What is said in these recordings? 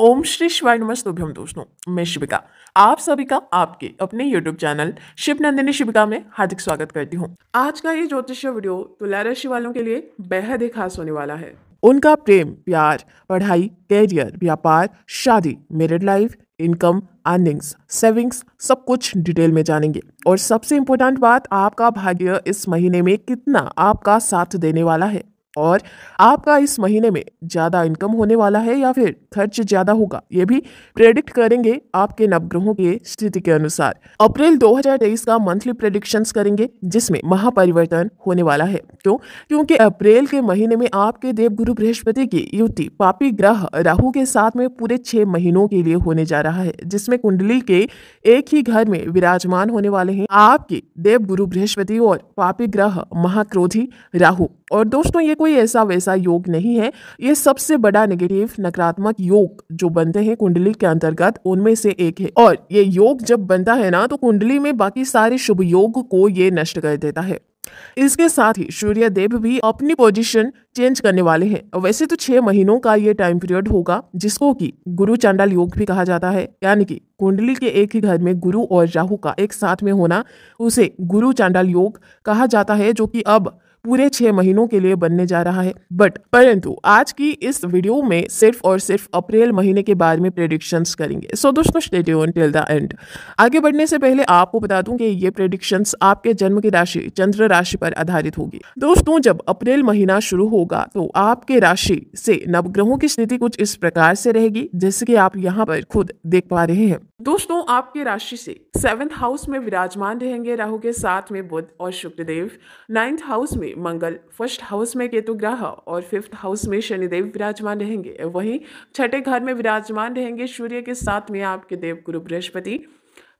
ओम श्री शिवाय दोस्तों मैं शिविका आप सभी का आपके अपने YouTube चैनल शिव नंदिनी शिविका में हार्दिक स्वागत करती हूँ आज का ये ज्योतिष वीडियो तुला राशि वालों के लिए बेहद ही खास होने वाला है उनका प्रेम प्यार पढ़ाई कैरियर व्यापार शादी married life income earnings savings सब कुछ डिटेल में जानेंगे और सबसे इम्पोर्टेंट बात आपका भाग्य इस महीने में कितना आपका साथ देने वाला है और आपका इस महीने में ज़्यादा इनकम होने वाला है या फिर खर्च ज़्यादा होगा ये भी प्रेडिक्ट करेंगे आपके नवग्रहों के स्थिति के अनुसार अप्रैल 2023 का मंथली प्रेडिक्शन करेंगे जिसमें महापरिवर्तन होने वाला है क्यों क्योंकि अप्रैल के महीने में आपके देव गुरु बृहस्पति की युति पापी ग्रह राहु के साथ में पूरे छह महीनों के लिए होने जा रहा है जिसमें कुंडली के एक ही घर में विराजमान होने वाले हैं आपके देव गुरु बृहस्पति और पापी ग्रह महाक्रोधी राहु और दोस्तों ये कोई ऐसा वैसा योग नहीं है ये सबसे बड़ा नेगेटिव नकारात्मक योग जो बनते हैं कुंडली के अंतर्गत उनमें से एक है और ये योग जब बनता है ना तो कुंडली में बाकी सारे शुभ योग को ये नष्ट कर देता है इसके साथ ही सूर्य देव भी अपनी पोजीशन चेंज करने वाले हैं वैसे तो छह महीनों का ये टाइम पीरियड होगा जिसको कि गुरु चांडाल योग भी कहा जाता है यानी कि कुंडली के एक ही घर में गुरु और राहु का एक साथ में होना उसे गुरु चांडाल योग कहा जाता है जो कि अब पूरे छह महीनों के लिए बनने जा रहा है बट परंतु आज की इस वीडियो में सिर्फ और सिर्फ अप्रैल महीने के बारे में प्रेडिक्शन करेंगे सो दोस्तों द एंड आगे बढ़ने से पहले आपको बता दूं कि ये प्रेडिक्शन आपके जन्म की राशि चंद्र राशि पर आधारित होगी दोस्तों जब अप्रैल महीना शुरू होगा तो आपके राशि से नवग्रहों की स्थिति कुछ इस प्रकार से रहेगी जैसे कि आप यहाँ पर खुद देख पा रहे हैं दोस्तों आपके राशि से सेवेंथ हाउस में विराजमान रहेंगे राहु के साथ में बुद्ध और शुक्रदेव नाइन्थ हाउस में में मंगल फर्स्ट हाउस में केतु ग्रह और फिफ्थ हाउस में शनिदेव विराजमान रहेंगे वहीं छठे घर में विराजमान रहेंगे सूर्य के साथ में आपके देव गुरु बृहस्पति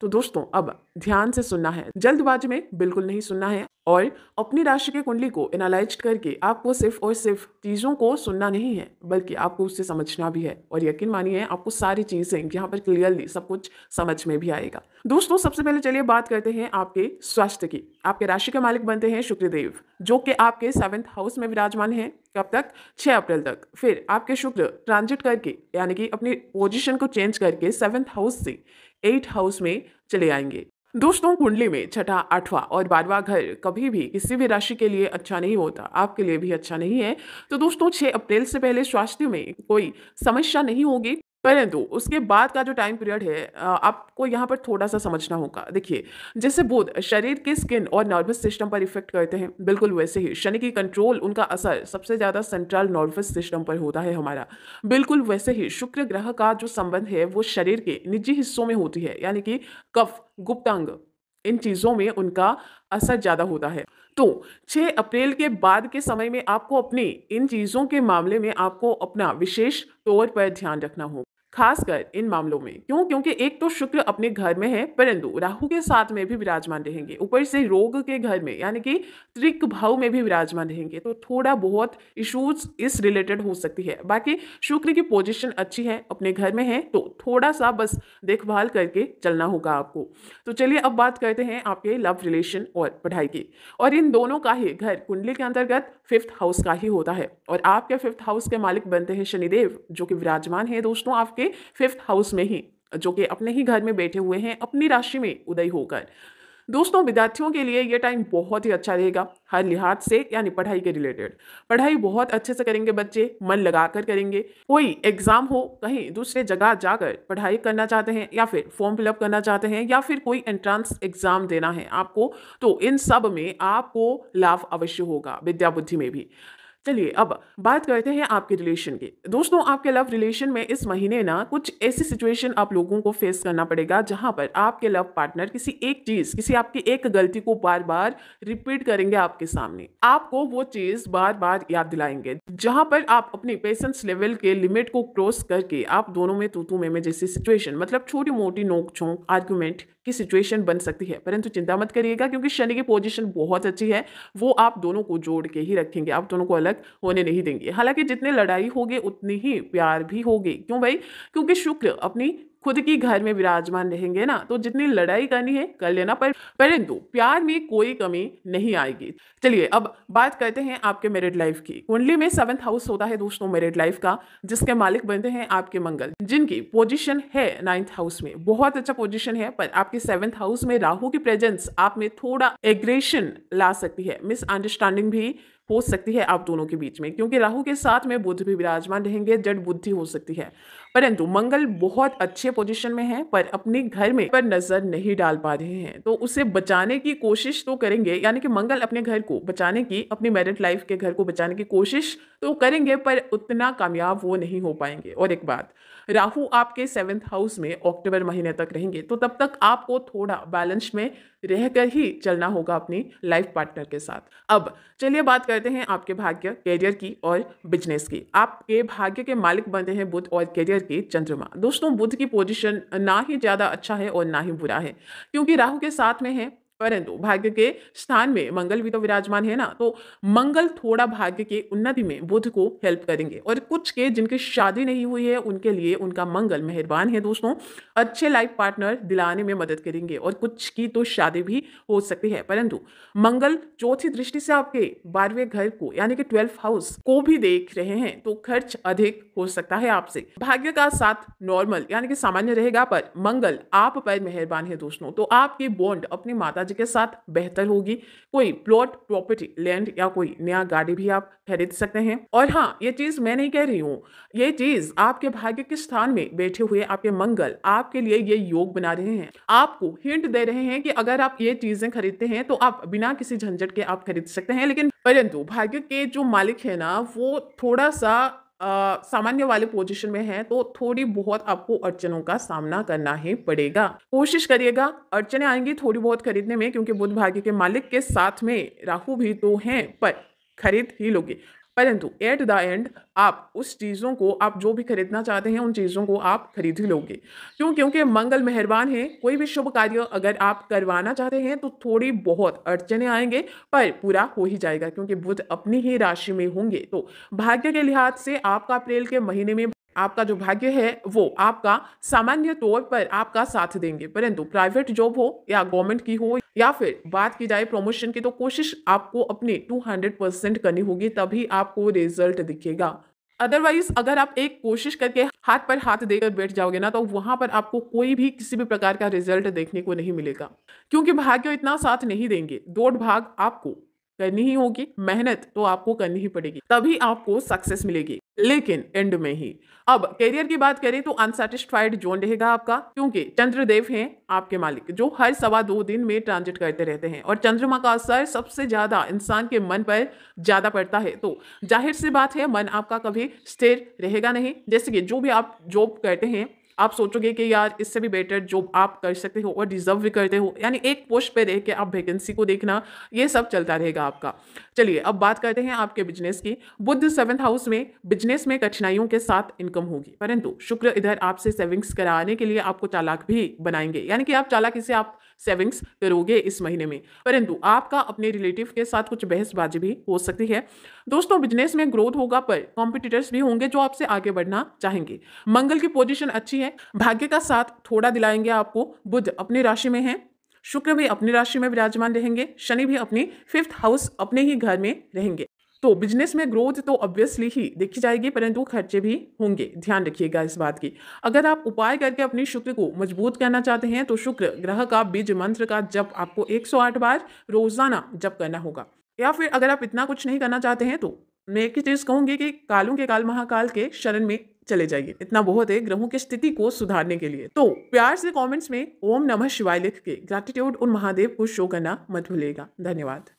तो दोस्तों अब ध्यान से सुनना है जल्दबाजी में बिल्कुल नहीं सुनना है और अपनी राशि के कुंडली को एनालाइज करके आपको सिर्फ और सिर्फ चीज़ों को सुनना नहीं है बल्कि आपको उससे समझना भी है और यकीन मानिए आपको सारी चीज़ें यहाँ पर क्लियरली सब कुछ समझ में भी आएगा दोस्तों सबसे पहले चलिए बात करते हैं आपके स्वास्थ्य की आपके राशि के मालिक बनते हैं शुक्रदेव जो कि आपके सेवेंथ हाउस में विराजमान है कब तक छह अप्रैल तक फिर आपके शुक्र ट्रांजिट करके यानी कि अपनी पोजिशन को चेंज करके सेवेंथ हाउस से एट हाउस में चले आएंगे दोस्तों कुंडली में छठा आठवां और बारवा घर कभी भी किसी भी राशि के लिए अच्छा नहीं होता आपके लिए भी अच्छा नहीं है तो दोस्तों 6 अप्रैल से पहले स्वास्थ्य में कोई समस्या नहीं होगी परंतु उसके बाद का जो टाइम पीरियड है आपको यहाँ पर थोड़ा सा समझना होगा देखिए जैसे बुध शरीर के स्किन और नर्वस सिस्टम पर इफेक्ट करते हैं बिल्कुल वैसे ही शनि की कंट्रोल उनका असर सबसे ज़्यादा सेंट्रल नर्वस सिस्टम पर होता है हमारा बिल्कुल वैसे ही शुक्र ग्रह का जो संबंध है वो शरीर के निजी हिस्सों में होती है यानी कि कफ गुप्तांग इन चीज़ों में उनका असर ज़्यादा होता है तो 6 अप्रैल के बाद के समय में आपको अपनी इन चीज़ों के मामले में आपको अपना विशेष तौर पर ध्यान रखना होगा खासकर इन मामलों में क्यों क्योंकि एक तो शुक्र अपने घर में है परंतु राहु के साथ में भी विराजमान रहेंगे ऊपर से रोग के घर में यानी कि त्रिक भाव में भी विराजमान रहेंगे तो थोड़ा बहुत इशूज इस रिलेटेड हो सकती है बाकी शुक्र की पोजिशन अच्छी है अपने घर में है तो थोड़ा सा बस देखभाल करके चलना होगा आपको तो चलिए अब बात करते हैं आपके लव रिलेशन और पढ़ाई की और इन दोनों का ही घर कुंडली के अंतर्गत फिफ्थ हाउस का ही होता है और आपके फिफ्थ हाउस के मालिक बनते हैं शनिदेव जो कि विराजमान है दोस्तों आपके फिफ्थ हाउस में ही जो कि अपने ही घर में बैठे हुए हैं अपनी राशि में उदय होकर दोस्तों विद्यार्थियों के लिए ये टाइम बहुत ही अच्छा रहेगा हर लिहाज से यानी पढ़ाई के रिलेटेड पढ़ाई बहुत अच्छे से करेंगे बच्चे मन लगा कर करेंगे कोई एग्ज़ाम हो कहीं दूसरे जगह जाकर पढ़ाई करना चाहते हैं या फिर फॉर्म फिलअप करना चाहते हैं या फिर कोई एंट्रेंस एग्ज़ाम देना है आपको तो इन सब में आपको लाभ अवश्य होगा विद्या बुद्धि में भी चलिए अब बात करते हैं आपके रिलेशन की दोस्तों आपके लव रिलेशन में इस महीने ना कुछ ऐसी सिचुएशन आप लोगों को फेस करना पड़ेगा जहां पर आपके लव पार्टनर किसी एक चीज किसी आपकी एक गलती को बार बार रिपीट करेंगे आपके सामने आपको वो चीज बार बार याद दिलाएंगे जहां पर आप अपने पेशेंस लेवल के लिमिट को क्रॉस करके आप दोनों में तूतू में जैसी सिचुएशन मतलब छोटी मोटी नोक छोंक आर्ग्यूमेंट की सिचुएशन बन सकती है परंतु चिंता मत करिएगा क्योंकि शनि की पोजिशन बहुत अच्छी है वो आप दोनों को जोड़ के ही रखेंगे आप दोनों को अलग होने नहीं देंगे हालांकि जितने लड़ाई होगी उतनी ही प्यार भी होगी क्यों भाई क्योंकि शुक्र अपनी खुद की घर में विराजमान रहेंगे ना तो जितनी लड़ाई करनी है कर लेना पर परंतु प्यार में कोई कमी नहीं आएगी चलिए अब बात करते हैं आपके मेरिड लाइफ की कुंडली में सेवंथ हाउस होता है दोस्तों मेरिड लाइफ का जिसके मालिक बनते हैं आपके मंगल जिनकी पोजिशन है नाइन्थ हाउस में बहुत अच्छा पोजिशन है पर आपके सेवंथ हाउस में राहू की प्रेजेंस आप में थोड़ा एग्रेशन ला सकती है मिसअंडरस्टैंडिंग भी हो सकती है आप दोनों के बीच में क्योंकि राहु के साथ में बुद्ध भी विराजमान रहेंगे जड बुद्धि हो सकती है परंतु मंगल बहुत अच्छे पोजीशन में है पर अपने घर में पर नजर नहीं डाल पा रहे हैं तो उसे बचाने की कोशिश तो करेंगे यानी कि मंगल अपने घर को बचाने की अपनी मैरिड लाइफ के घर को बचाने की कोशिश तो करेंगे पर उतना कामयाब वो नहीं हो पाएंगे और एक बात राहु आपके सेवेंथ हाउस में अक्टूबर महीने तक रहेंगे तो तब तक आपको थोड़ा बैलेंस में रहकर ही चलना होगा अपनी लाइफ पार्टनर के साथ अब चलिए बात करते हैं आपके भाग्य कैरियर की और बिजनेस की आपके भाग्य के मालिक बनते हैं बुद्ध और कैरियर के चंद्रमा दोस्तों बुद्ध की पोजिशन ना ही ज़्यादा अच्छा है और ना ही बुरा है क्योंकि राहु के साथ में है परंतु तो भाग्य के स्थान में मंगल भी तो विराजमान है ना तो मंगल थोड़ा भाग्य के उन्नति में बुध को हेल्प करेंगे और कुछ के जिनकी शादी नहीं हुई है उनके लिए उनका मंगल मेहरबान है दोस्तों अच्छे लाइफ पार्टनर दिलाने में मदद करेंगे और कुछ की तो शादी भी हो सकती है परंतु मंगल चौथी दृष्टि से आपके बारहवें घर को यानी कि ट्वेल्थ हाउस को भी देख रहे हैं तो खर्च अधिक हो सकता है आपसे भाग्य का साथ नॉर्मल यानी कि सामान्य रहेगा पर मंगल आप पर मेहरबान है दोस्तों तो आपके बॉन्ड अपनी माता राज्य के साथ बेहतर होगी कोई प्लॉट प्रॉपर्टी लैंड या कोई नया गाड़ी भी आप खरीद सकते हैं और हाँ ये चीज मैं नहीं कह रही हूँ ये चीज आपके भाग्य के स्थान में बैठे हुए आपके मंगल आपके लिए ये योग बना रहे हैं आपको हिंट दे रहे हैं कि अगर आप ये चीजें खरीदते हैं तो आप बिना किसी झंझट के आप खरीद सकते हैं लेकिन परंतु भाग्य के जो मालिक है ना वो थोड़ा सा सामान्य वाले पोजीशन में हैं तो थोड़ी बहुत आपको अड़चनों का सामना करना ही पड़ेगा कोशिश करिएगा अड़चने आएंगी थोड़ी बहुत खरीदने में क्योंकि बुध भाग्य के मालिक के साथ में राहु भी तो हैं पर खरीद ही लोगे परंतु एट द एंड आप उस चीज़ों को आप जो भी खरीदना चाहते हैं उन चीज़ों को आप खरीद ही लोगे क्यों क्योंकि मंगल मेहरबान है कोई भी शुभ कार्य अगर आप करवाना चाहते हैं तो थोड़ी बहुत अड़चने आएंगे पर पूरा हो ही जाएगा क्योंकि बुध अपनी ही राशि में होंगे तो भाग्य के लिहाज से आपका अप्रैल के महीने में आपका जो भाग्य है वो आपका सामान्य तौर पर आपका साथ देंगे परंतु प्राइवेट जॉब हो या गवर्नमेंट की हो या फिर बात की जाए प्रमोशन की तो कोशिश आपको अपने 200 परसेंट करनी होगी तभी आपको रिजल्ट दिखेगा अदरवाइज अगर आप एक कोशिश करके हाथ पर हाथ देकर बैठ जाओगे ना तो वहां पर आपको कोई भी किसी भी प्रकार का रिजल्ट देखने को नहीं मिलेगा क्योंकि भाग्य इतना साथ नहीं देंगे दौड़ भाग आपको करनी ही होगी मेहनत तो आपको करनी ही पड़ेगी तभी आपको सक्सेस मिलेगी लेकिन एंड में ही अब करियर की बात करें तो अनसेटिस्फाइड जोन रहेगा आपका क्योंकि चंद्रदेव हैं आपके मालिक जो हर सवा दो दिन में ट्रांजिट करते रहते हैं और चंद्रमा का असर सबसे ज्यादा इंसान के मन पर ज्यादा पड़ता है तो जाहिर सी बात है मन आपका कभी स्थिर रहेगा नहीं जैसे कि जो भी आप जॉब करते हैं आप सोचोगे कि यार इससे भी बेटर जॉब आप कर सकते हो और डिज़र्व भी करते हो यानी एक पोस्ट पे देख के आप वैकेंसी को देखना ये सब चलता रहेगा आपका चलिए अब बात करते हैं आपके बिजनेस की बुद्ध सेवन्थ हाउस में बिजनेस में कठिनाइयों के साथ इनकम होगी परंतु शुक्र इधर आपसे सेविंग्स कराने के लिए आपको चालाक भी बनाएंगे यानी कि आप चालाक इसे आप सेविंग्स करोगे इस महीने में परंतु आपका अपने रिलेटिव के साथ कुछ बहसबाजी भी हो सकती है दोस्तों बिजनेस में ग्रोथ होगा पर कॉम्पिटिटर्स भी होंगे जो आपसे आगे बढ़ना चाहेंगे मंगल की पोजिशन अच्छी है भाग्य का साथ थोड़ा दिलाएंगे आपको बुध अपनी राशि में है शुक्र भी अपनी राशि में विराजमान रहेंगे शनि भी अपनी फिफ्थ हाउस अपने ही घर में रहेंगे तो बिजनेस में ग्रोथ तो ऑब्वियसली ही देखी जाएगी परंतु खर्चे भी होंगे ध्यान रखिएगा इस बात की अगर आप उपाय करके अपने शुक्र को मजबूत करना चाहते हैं तो शुक्र ग्रह का बीज मंत्र का जब आपको 108 बार रोजाना जब करना होगा या फिर अगर आप इतना कुछ नहीं करना चाहते हैं तो मैं एक ही चीज़ कहूंगी कि कालों के काल महाकाल के शरण में चले जाइए इतना बहुत है ग्रहों की स्थिति को सुधारने के लिए तो प्यार से कमेंट्स में ओम नमः शिवाय लिख के ग्रेटिट्यूड उन महादेव को शो करना मत भूलेगा धन्यवाद